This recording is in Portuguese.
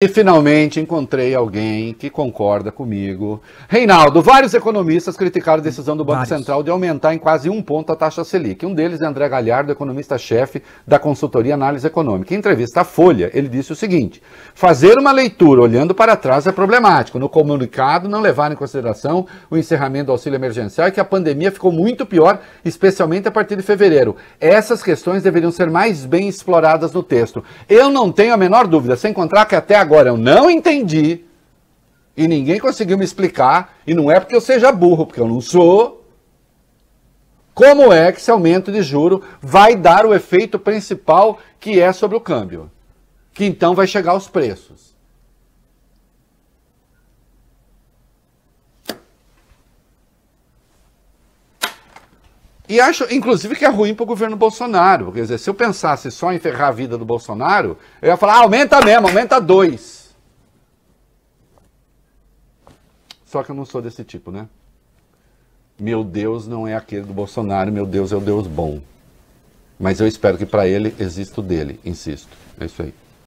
E finalmente encontrei alguém que concorda comigo. Reinaldo, vários economistas criticaram a decisão do Banco vários. Central de aumentar em quase um ponto a taxa Selic. Um deles é André Galhardo, economista-chefe da consultoria Análise Econômica. Em entrevista à Folha, ele disse o seguinte: fazer uma leitura olhando para trás é problemático. No comunicado, não levaram em consideração o encerramento do auxílio emergencial e que a pandemia ficou muito pior, especialmente a partir de fevereiro. Essas questões deveriam ser mais bem exploradas no texto. Eu não tenho a menor dúvida, sem encontrar que até agora agora eu não entendi e ninguém conseguiu me explicar, e não é porque eu seja burro, porque eu não sou. Como é que esse aumento de juro vai dar o efeito principal que é sobre o câmbio? Que então vai chegar aos preços. E acho, inclusive, que é ruim para o governo Bolsonaro. Quer dizer, se eu pensasse só em ferrar a vida do Bolsonaro, eu ia falar, ah, aumenta mesmo, aumenta dois. Só que eu não sou desse tipo, né? Meu Deus não é aquele do Bolsonaro, meu Deus é o Deus bom. Mas eu espero que para ele exista o dele, insisto. É isso aí.